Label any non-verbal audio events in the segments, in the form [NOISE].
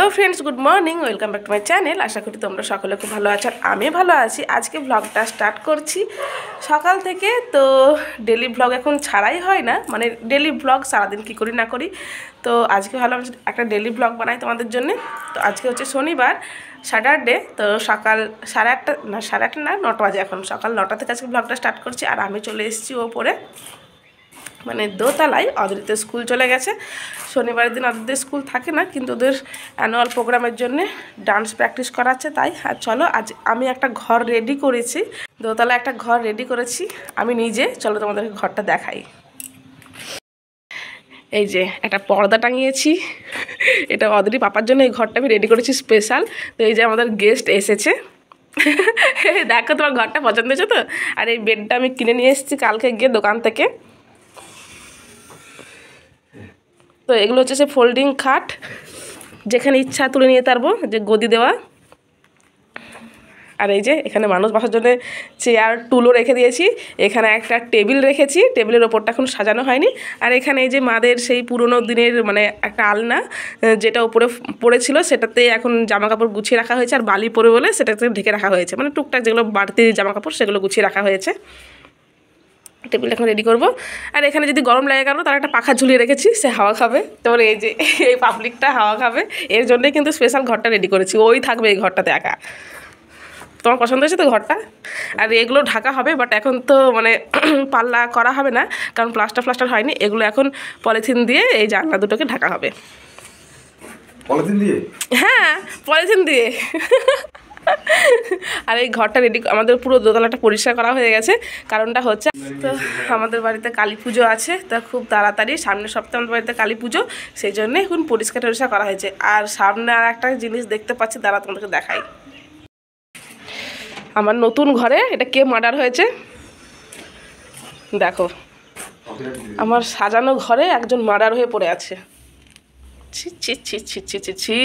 Hello friends good morning welcome back to my channel আশা করি তোমরা সকলে খুব ভালো আছো আমি ভালো আছি আজকে ব্লগটা স্টার্ট করছি সকাল থেকে তো ডেলি ব্লগ এখন ছাড়াই হয় না মানে ডেলি ব্লগ সারাদিন কি করি না করি তো আজকে ভালো একটা ডেলি ব্লগ বানাই তোমাদের জন্য তো আজকে হচ্ছে শনিবার স্যাটারডে তো সকাল সাড়ে আটটা না সাড়ে আটটা না নটা বাজে এখন সকাল নটা থেকে আজকে ব্লগটা স্টার্ট করছি আর আমি চলে এসেছি ওপরে মানে দোতলায় অদরিতে স্কুল চলে গেছে শনিবারের দিন অদরিতে স্কুল থাকে না কিন্তু ওদের অ্যানুয়াল প্রোগ্রামের জন্য ডান্স প্র্যাকটিস করাচ্ছে তাই আর চলো আজ আমি একটা ঘর রেডি করেছি দোতলা একটা ঘর রেডি করেছি আমি নিজে চলো তোমাদের ঘরটা দেখাই এই যে একটা পর্দা টাঙিয়েছি এটা অদরি পাপার জন্য এই ঘরটা আমি রেডি করেছি স্পেশাল তো এই যে আমাদের গেস্ট এসেছে [LAUGHS] দেখো তোমার ঘরটা পছন্দ হয়েছে তো আর এই বেডটা আমি কিনে নিয়ে এসেছি কালকে গিয়ে দোকান থেকে তো এগুলো হচ্ছে সে ফোল্ডিং খাট যেখানে ইচ্ছা তুলে নিয়ে তারবো যে গদি দেওয়া আর এই যে এখানে মানুষ বসার জন্য চেয়ার টুলও রেখে দিয়েছি এখানে একটা টেবিল রেখেছি টেবিলের ওপরটা এখন সাজানো হয়নি আর এখানে এই যে মাদের সেই পুরনো দিনের মানে একটা আলনা যেটা ওপরে পড়েছিল সেটাতে এখন জামা কাপড় গুছিয়ে রাখা হয়েছে আর বালি পরে বলে সেটাতে ঢেকে রাখা হয়েছে মানে টুকটাক যেগুলো বাড়তি জামা কাপড় সেগুলো গুছিয়ে রাখা হয়েছে টেবিল এখন রেডি করবো আর এখানে যদি গরম লাগে কারো তার একটা পাখা ঝুলিয়ে রেখেছি সে হাওয়া খাবে তোমার এই যে এই পাবলিকটা হাওয়া খাবে এর জন্যই কিন্তু স্পেশাল ঘরটা রেডি করেছি ওই থাকবে এই ঘরটাতে একা তোমার পছন্দ হয়েছে তো ঘরটা আর এগুলো ঢাকা হবে বাট এখন তো মানে [CLEARS THROAT] পাল্লা করা হবে না কারণ প্লাস্টার ফ্লাস্টার হয়নি এগুলো এখন পলিথিন দিয়ে এই জানলা দুটোকে ঢাকা হবে পলিথিন দিয়ে হ্যাঁ পলিথিন দিয়ে [LAUGHS] [LAUGHS] আর এই ঘরটা রেডি আমাদের পুরো দোতলাটা পরিষ্কার করা হয়ে গেছে কারণটা হচ্ছে তো আমাদের বাড়িতে কালী পুজো আছে তা খুব তাড়াতাড়ি সামনের সপ্তাহে আমাদের বাড়িতে কালী পুজো সেই জন্য এখন পরিষ্কার টরিষ্কার করা হয়েছে আর সামনে আর একটা জিনিস দেখতে পাচ্ছি দাঁড়া তোমাদেরকে দেখাই আমার নতুন ঘরে এটা কে মার্ডার হয়েছে দেখো আমার সাজানো ঘরে একজন মার্ডার হয়ে পড়ে আছে ছি ছি ছি ছি ছি ছি ছি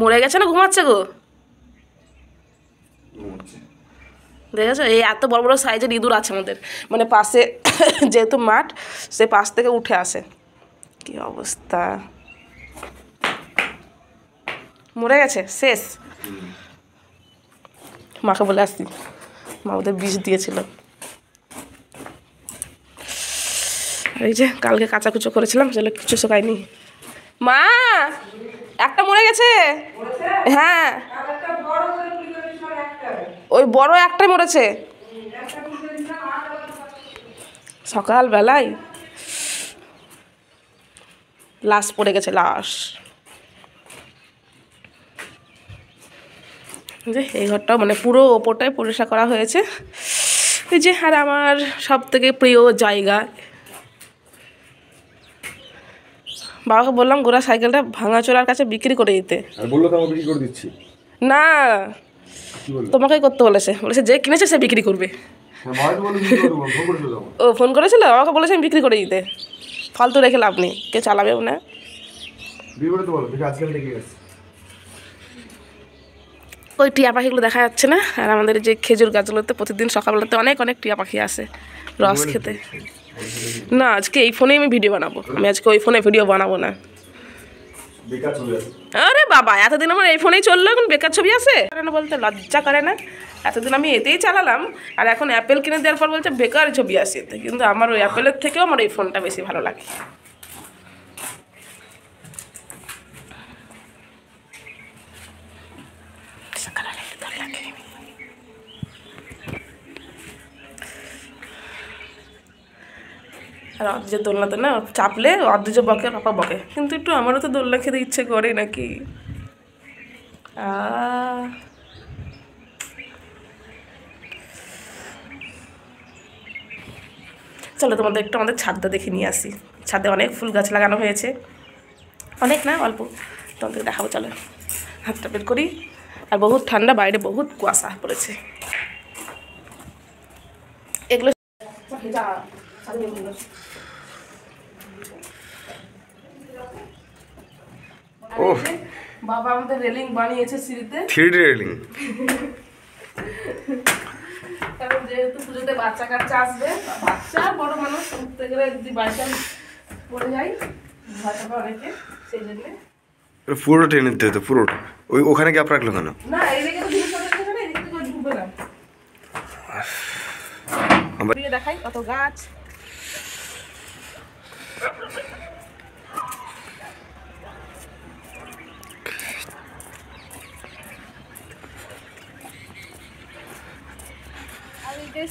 মরে গেছে না ঘুমাচ্ছে গো দেখেছো এই এত বড় বড় সাইজের ইঁদুর আছে আমাদের মানে পাশে [COUGHS] যেহেতু মাঠ সে পাশ থেকে উঠে আসে কি অবস্থা মরে গেছে শেষ মাকে বলে আসছি মা ওদের বিষ দিয়েছিল এই যে কালকে কাঁচা কুচো করেছিলাম সেগুলো কিছু শোকায়নি মা একটা মরে গেছে হ্যাঁ ওই বড় একটাই মরেছে সকালবেলায় লাশ পড়ে গেছে লাশ যে এই ঘরটাও মানে পুরো ওপরটাই পরিষ্কার করা হয়েছে যে হ্যাঁ আমার সব থেকে প্রিয় জায়গা বাবাকে বললাম গোড়া সাইকেলটা ভাঙাচোরার কাছে বিক্রি করে দিতে না তোমাকে করতে বলেছে বলেছে যে কিনেছে সে বিক্রি করবে হ্যাঁ, ও ফোন করেছিল আমাকে বলেছে আমি বিক্রি করে দিতে ফালতু রেখে লাভ নেই কে চালাবেও না ওই টিয়া পাখিগুলো দেখা যাচ্ছে না আর আমাদের যে খেজুর গাছগুলোতে প্রতিদিন সকালবেলাতে অনেক অনেক টিয়া পাখি আসে রস খেতে না আজকে এই ফোনেই আমি ভিডিও বানাবো আমি আজকে ওই ফোনে ভিডিও বানাবো না আরে বাবা এতদিন আমার এই ফোনেই চললো এখন বেকার ছবি আছে বলতে লজ্জা করে না এতদিন আমি এতেই চালালাম আর এখন অ্যাপেল কিনে দেওয়ার পর বলছে বেকার ছবি আসে কিন্তু আমার ওই অ্যাপেলের থেকেও আমার এই ফোনটা বেশি ভালো লাগে আর যে দোলনাতে না চাপলে অর্ধেজ বকে পাপা বকে কিন্তু একটু আমারও তো দোলনা খেতে ইচ্ছে করে নাকি চলো তোমাদের একটু আমাদের ছাদটা দেখে নিয়ে আসি ছাদে অনেক ফুল গাছ লাগানো হয়েছে অনেক না অল্প তোমাদের দেখাবো চলো হাতটা বের করি আর বহুত ঠান্ডা বাইরে বহুত কুয়াশা পড়েছে এগুলো ও বাবা আমাদের রেলিং বানিয়েছে সিঁড়িতে থ্রিডি রেলিং কারণ যেহেতু পুজোতে বাচ্চা কাচ্চা আসবে বাচ্চা বড় মানুষ উঠতে গেলে যদি বাইচান্স পড়ে যায় পুরো দিতে ওই ওখানে গ্যাপ রাখলো কেন না এইদিকে দেখাই কত গাছ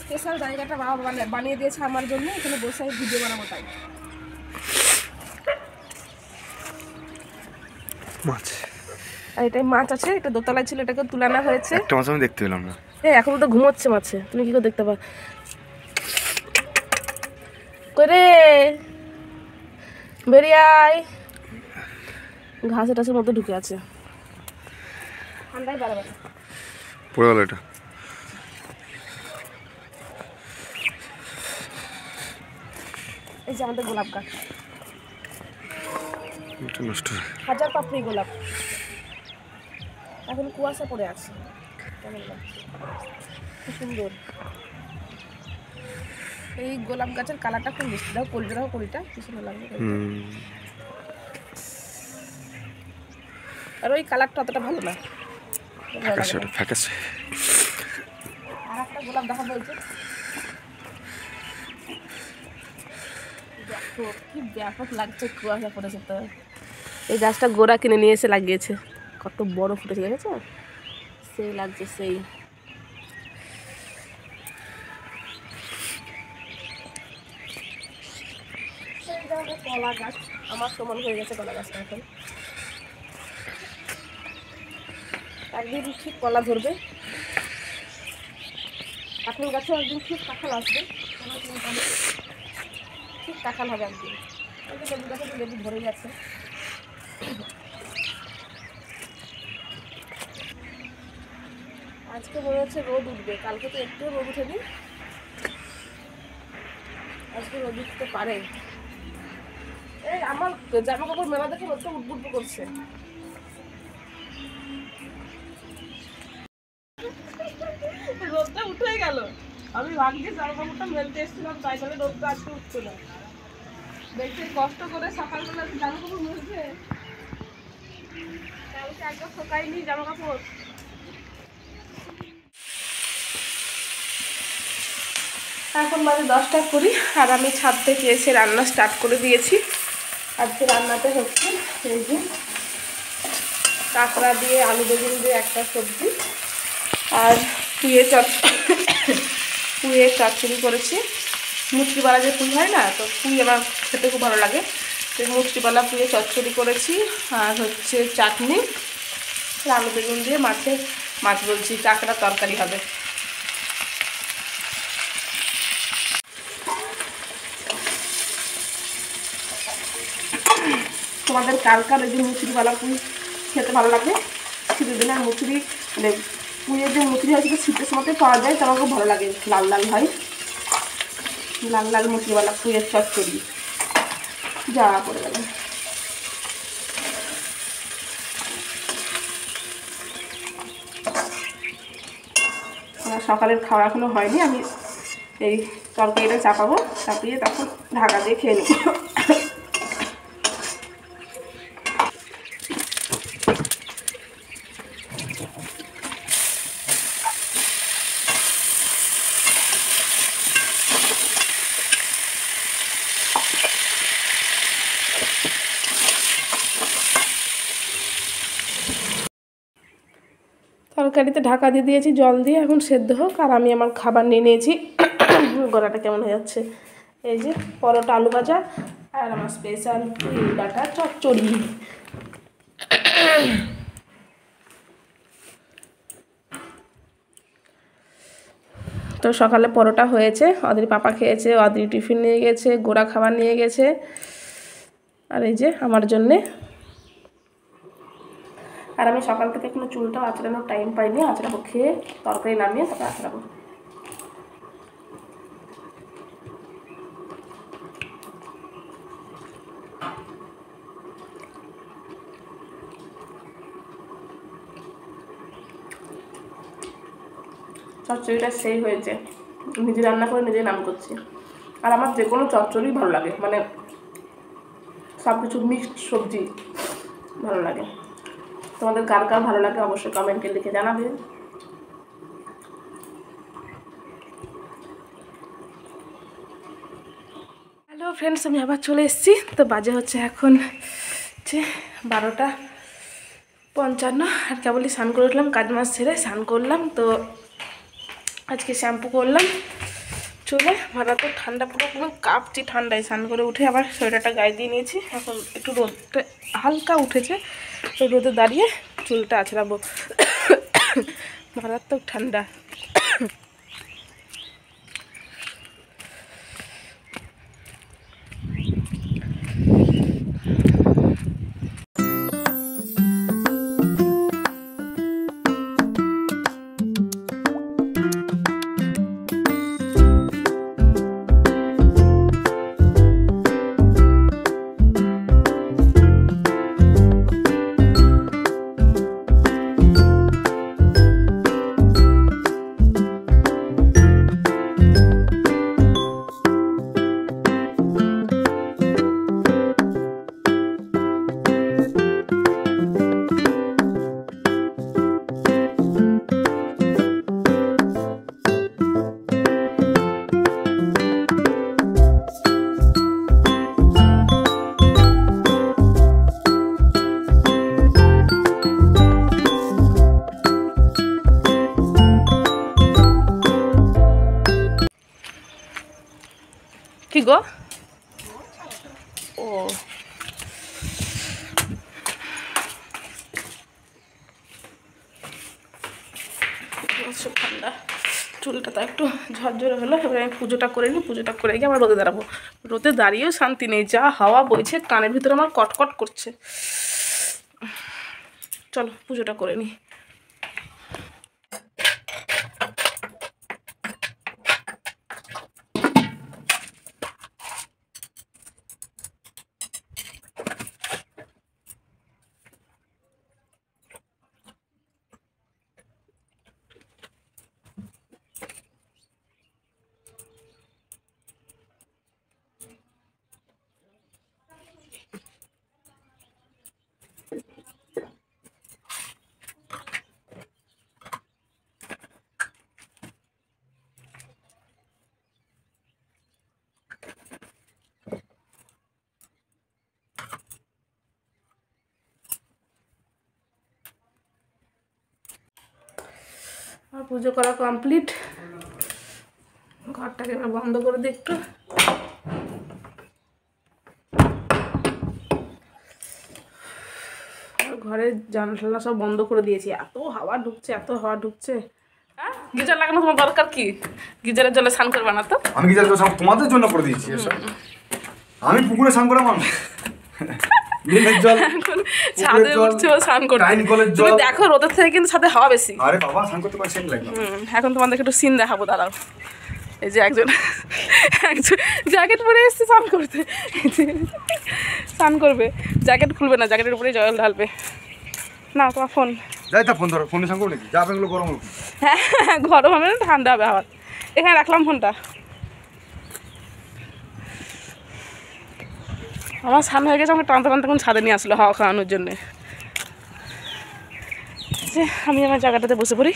স্পেশাল জায়গাটা বাবা বানিয়ে দিয়েছে আমার জন্য এখানে বসে আমি ভিডিও বানাবো তাই মাছ আর এটাই মাছ আছে এটা দোতলায় ছিল হয়েছে দেখতে পেলাম না এখন তো ঘুমোচ্ছে মাছে তুমি কি করে দেখতে বেরিয়ে আয় ঘাসে টাসের মধ্যে ঢুকে আছে ঠান্ডায় এই যে আমাদের গোলাপ গাছ হাজার পাপড়ি গোলাপ এখন কুয়াশা পড়ে আছে কেমন লাগছে খুব সুন্দর এই গোলাপ গাছের কালারটা খুব মিষ্টি দাও কলি দাও কলটা কি সুন্দর লাগবে আর ওই কালারটা অতটা ভালো না ফাঁকা আর একটা গোলাপ দেখা বলছে দেখো কি ব্যাপক লাগছে কুয়াশা পড়েছে তো এই গাছটা গোড়া কিনে নিয়ে এসে লাগিয়েছে কত বড় ফুটেছে দেখেছো সেই লাগছে সেই কলা গাছ আমার সমান হয়ে গেছে কলা গাছটা এখন একদিন ঠিক কলা ধরবে কাঁঠাল গাছেও একদিন ঠিক কাঁঠাল আসবে কাঁঠাল হবে একদিন লেবু গাছে তো লেবু ধরেই আছে আজকে মনে হচ্ছে রোদ উঠবে কালকে তো একটু রোদ উঠেনি আজকে রোদ উঠতে পারে এই আমার জামা কাপড় মেলা দেখে রোদটা উঠবুট করছে রোদটা উঠে গেল আমি দিয়ে জামা কাপড়টা মেলতে এসেছিলাম তাই জন্য রোদটা আজকে উঠছিল দেখতে কষ্ট করে সকালবেলা জামা কাপড় মরছে কালকে একবার শোকাইনি জামা কাপড় এখন বাজে দশটা করি আর আমি ছাদ থেকে এসে রান্না স্টার্ট করে দিয়েছি আজকে রান্নাটা হচ্ছে এই কাঁকড়া দিয়ে আলু বেগুন দিয়ে একটা সবজি আর পুয়ে চট [COUGHS] পুয়ে চচ্চড়ি করেছি মুচড়িপালা যে পুঁই হয় না তো পুঁই আমার খেতে খুব ভালো লাগে তো মুচড়িপালা পুঁয়ে চচ্চড়ি করেছি আর হচ্ছে চাটনি আলু বেগুন দিয়ে মাছে মাছ বলছি কাঁকড়া তরকারি হবে তোমাদের কালকার ওই যে মুচুরিওয়ালা পুঁই খেতে ভালো লাগে শীতের দিনে মুচুরি মানে পুঁয়ের যে মুচুরি হয় সেটা শীতের সময় পাওয়া যায় তো আমার খুব ভালো লাগে লাল লাল হয় লাল লাল মুসলিওয়ালা ফুলের চচ্চড়ি যা পড়ে গেল সকালের খাওয়া এখনও হয়নি আমি এই তরকারিটা চাপাবো চাপিয়ে তখন ঢাকা দিয়ে খেয়ে নেব তরকারিতে ঢাকা দিয়ে দিয়েছি জল দিয়ে এখন সেদ্ধ হোক আর আমি আমার খাবার নিয়ে নিয়েছি গোড়াটা কেমন হয়ে যাচ্ছে এই যে পরোটা আলু ভাজা আর আমার স্পেশাল ডাটা চচ্চড়ি তো সকালে পরোটা হয়েছে অদ্রি পাপা খেয়েছে অদ্রি টিফিন নিয়ে গেছে গোড়া খাবার নিয়ে গেছে আর এই যে আমার জন্যে আর আমি সকাল থেকে এখনো চুলটাও আঁচড়ানোর টাইম পাইনি আঁচড়াবো খেয়ে তরকারি নামিয়ে তারপরে আঁচড়াবো চচ্চড়িটা সেই হয়েছে নিজে রান্না করে নিজে নাম করছি আর আমার যে কোনো চচ্চড়ি ভালো লাগে মানে সব কিছু মিক্সড সবজি ভালো লাগে তোমাদের কার কার ভালো লাগে অবশ্যই কমেন্টে লিখে জানাবে হ্যালো ফ্রেন্ডস আমি আবার চলে এসেছি তো বাজে হচ্ছে এখন যে বারোটা পঞ্চান্ন আর কেবলই স্নান করে উঠলাম কাজ মাছ ছেড়ে স্নান করলাম তো আজকে শ্যাম্পু করলাম চুলে মাথা তো ঠান্ডা পুরো পুরো কাঁপছি ঠান্ডায় স্নান করে উঠে আবার সোয়েটারটা গায়ে দিয়ে নিয়েছি এখন একটু রোদটা হালকা উঠেছে রোদে দাঁড়িয়ে চুলটা আছড়াবো [COUGHS] মারাত্মক ঠান্ডা চুলটা তো একটু ঝরঝরে হলো এবার আমি পুজোটা করে নিই পুজোটা করে গিয়ে আমার রোদে দাঁড়াবো রোদে দাঁড়িয়েও শান্তি নেই যা হাওয়া বইছে কানের ভিতরে আমার কটকট করছে চলো পুজোটা করে নিই পুজো করা কমপ্লিট ঘরটাকে এবার বন্ধ করে দিই একটু ঘরের জানলা সব বন্ধ করে দিয়েছি এত হাওয়া ঢুকছে এত হাওয়া ঢুকছে হ্যাঁ গিজার তোমার দরকার কি গিজারের আমি তোমাদের জন্য করে দিয়েছি আমি পুকুরে স্নান করে মানুষ [LAUGHS] নীলের দেখো রোদের থেকে কিন্তু ছাদে হাওয়া বেশি এখন তোমাদেরকে একটু সিন দেখাবো দাঁড়াও এই যে একজন একজন জ্যাকেট পরে এসছে স্নান করতে স্নান করবে জ্যাকেট খুলবে না জ্যাকেটের উপরে জল ঢালবে না তোমার ফোন যাই তা ফোন ধরো ফোনে সঙ্গে যা গরম হ্যাঁ গরম হবে না ঠান্ডা হবে আবার এখানে রাখলাম ফোনটা আমার সামনে হয়ে গেছে আমার টানতে টানতে কোনো ছাদে নিয়ে আসলো হাওয়া খাওয়ানোর জন্যে যে আমি আমার জায়গাটাতে বসে পড়ি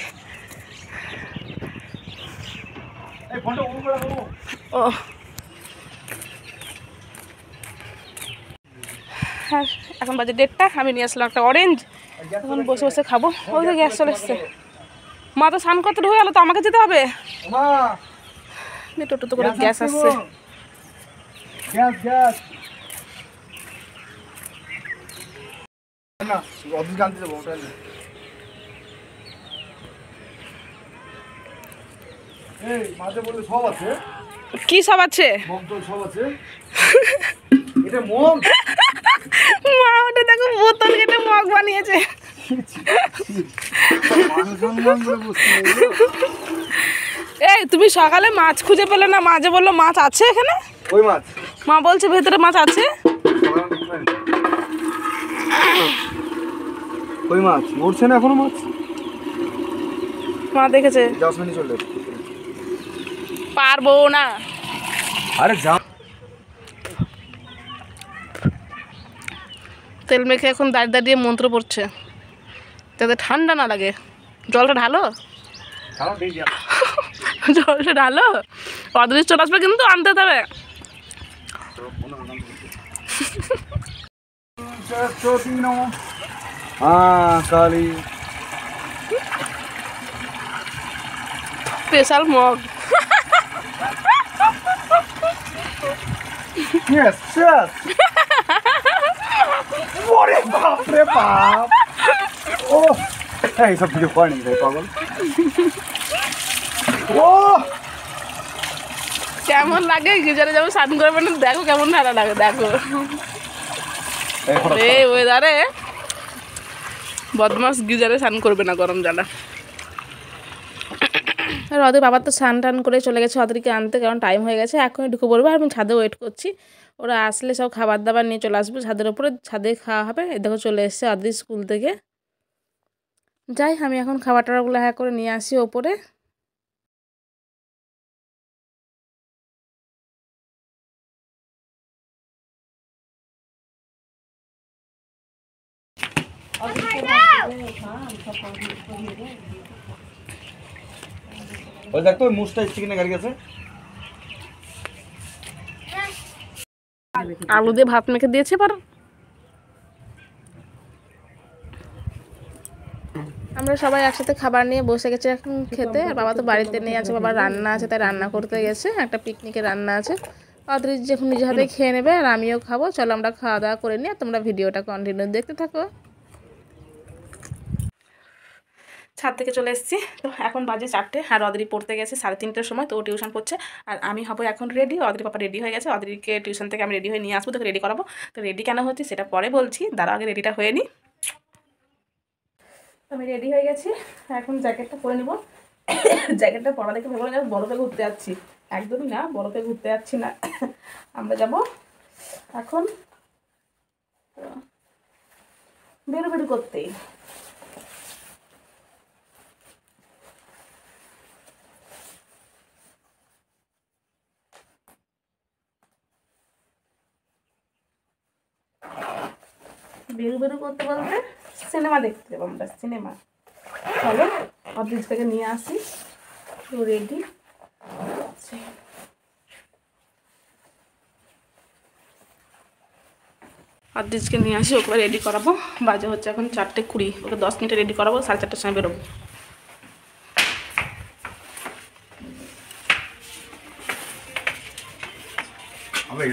ও আর এখন বাজে ডেটটা আমি নিয়ে আসলাম একটা অরেঞ্জ এখন বসে বসে খাবো ওই তো গ্যাস চলে এসছে মা তো স্নান করতে ঢুকে গেলো তো আমাকে যেতে হবে টোটো তো করে গ্যাস আসছে গ্যাস গ্যাস কি সব আছে মা ওটা দেখো বোতল কেটে মগ বানিয়েছে এই তুমি সকালে মাছ খুঁজে পেলে না মাঝে বললো মাছ আছে এখানে ওই মাছ মা বলছে ভেতরে মাছ আছে ওই মাছ না এখনো মাছ মা দেখেছে দশ মিনিট চলে পারবো না আরে যা তেল মেখে এখন দাঁড়িয়ে দাঁড়িয়ে মন্ত্র পড়ছে যাতে ঠান্ডা না লাগে জলটা ঢালো [LAUGHS] জলটা ঢালো অদৃশ্য চলে আসবে কিন্তু আনতে হবে কালি স্পেশাল মগ yes yes ওরে বাপ ও কেমন লাগে গিজারে যাবো করে করবেন দেখো কেমন ঠান্ডা লাগে দেখো এই ওয়েদারে বদমাস গিজারে স্নান করবে না গরম জ্বালা আর ওদের বাবা তো স্নান টান করে চলে গেছে ওদেরকে আনতে কারণ টাইম হয়ে গেছে এখনই ঢুকে পড়বে আর আমি ছাদে ওয়েট করছি ওরা আসলে সব খাবার দাবার নিয়ে চলে আসবে ছাদের ওপরে ছাদে খাওয়া হবে দেখো চলে এসছে আদি স্কুল থেকে যাই আমি এখন খাবার টাবারগুলো হ্যাঁ করে নিয়ে আসি ওপরে ওই দেখ তো মুসটা কিনা গাড়ি গেছে আলু দিয়ে ভাত মেখে দিয়েছে পার আমরা সবাই একসাথে খাবার নিয়ে বসে গেছি এখন খেতে আর বাবা তো বাড়িতে নেই আছে বাবা রান্না আছে তাই রান্না করতে গেছে একটা পিকনিকে রান্না আছে অদরিজ যখন নিজে হাতে খেয়ে নেবে আর আমিও খাবো চলো আমরা খাওয়া দাওয়া করে নিয়ে তোমরা ভিডিওটা কন্টিনিউ দেখতে থাকো ছাদ থেকে চলে এসেছি তো এখন বাজে চারটে আর অদরি পড়তে গেছে সাড়ে তিনটের সময় তো ও টিউশন পড়ছে আর আমি হবো এখন রেডি অদরি পাপা রেডি হয়ে গেছে অদরিকে টিউশন থেকে আমি রেডি হয়ে নিয়ে আসবো তোকে রেডি করাবো তো রেডি কেন হচ্ছে সেটা পরে বলছি দাঁড়া আগে রেডিটা হয়ে তো আমি রেডি হয়ে গেছি এখন জ্যাকেটটা পরে নেব জ্যাকেটটা পরা দেখে ভেবে যাবো বরফে ঘুরতে যাচ্ছি একদমই না বরফে ঘুরতে যাচ্ছি না আমরা যাব এখন বেরো বেরো করতেই বেরু বেরু করতে বলতে সিনেমা দেখতে যাবো আমরা সিনেমা চলো অফিস থেকে নিয়ে আসি রেডি আচ্ছা। অদ্রিজকে নিয়ে আসি ওকে রেডি করাবো বাজে হচ্ছে এখন চারটে কুড়ি ওকে দশ মিনিটে রেডি করাবো সাড়ে চারটার সময়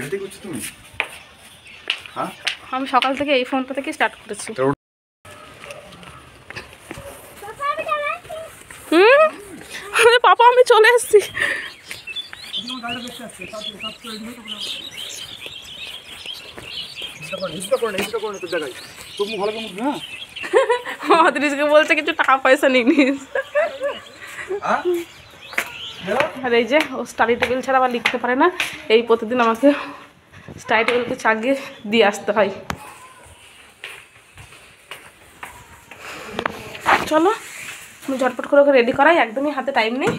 বেরোবো তুমি হ্যাঁ আমি সকাল থেকে এই ফোনটা থেকে স্টার্ট করেছি হুম পাপা আমি চলে এসছি হ্যাঁ। বলছে কিছু টাকা পয়সা নিয়ে নিস হ্যাঁ? আর এই যে ও স্টাডি টেবিল ছাড়া আবার লিখতে পারে না এই প্রতিদিন আমাকে স্টাইলগুলোকে চাগিয়ে দিয়ে আসতে হয় চলো ঝটপট করে রেডি করাই একদমই হাতে টাইম নেই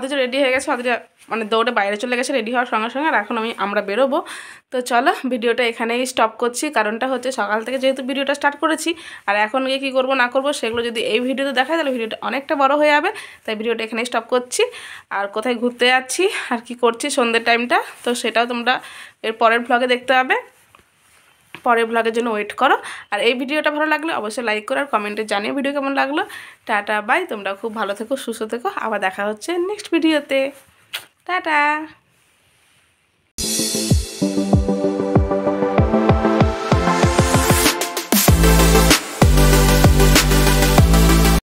যে রেডি হয়ে গেছে সাদুজা মানে দৌড়ে বাইরে চলে গেছে রেডি হওয়ার সঙ্গে সঙ্গে আর এখন আমি আমরা বেরোবো তো চলো ভিডিওটা এখানেই স্টপ করছি কারণটা হচ্ছে সকাল থেকে যেহেতু ভিডিওটা স্টার্ট করেছি আর এখন গিয়ে কী করবো না করবো সেগুলো যদি এই ভিডিওতে দেখায় তাহলে ভিডিওটা অনেকটা বড় হয়ে যাবে তাই ভিডিওটা এখানেই স্টপ করছি আর কোথায় ঘুরতে যাচ্ছি আর কি করছি সন্ধ্যের টাইমটা তো সেটাও তোমরা এর পরের ভ্লগে দেখতে পাবে পরের ব্লগের জন্য ওয়েট করো আর এই ভিডিওটা ভালো লাগলে অবশ্যই লাইক করো আর কমেন্টে জানিয়ে ভিডিও কেমন লাগলো টাটা বাই তোমরা খুব ভালো থেকো সুস্থ থেকো আবার দেখা হচ্ছে নেক্সট ভিডিওতে টাটা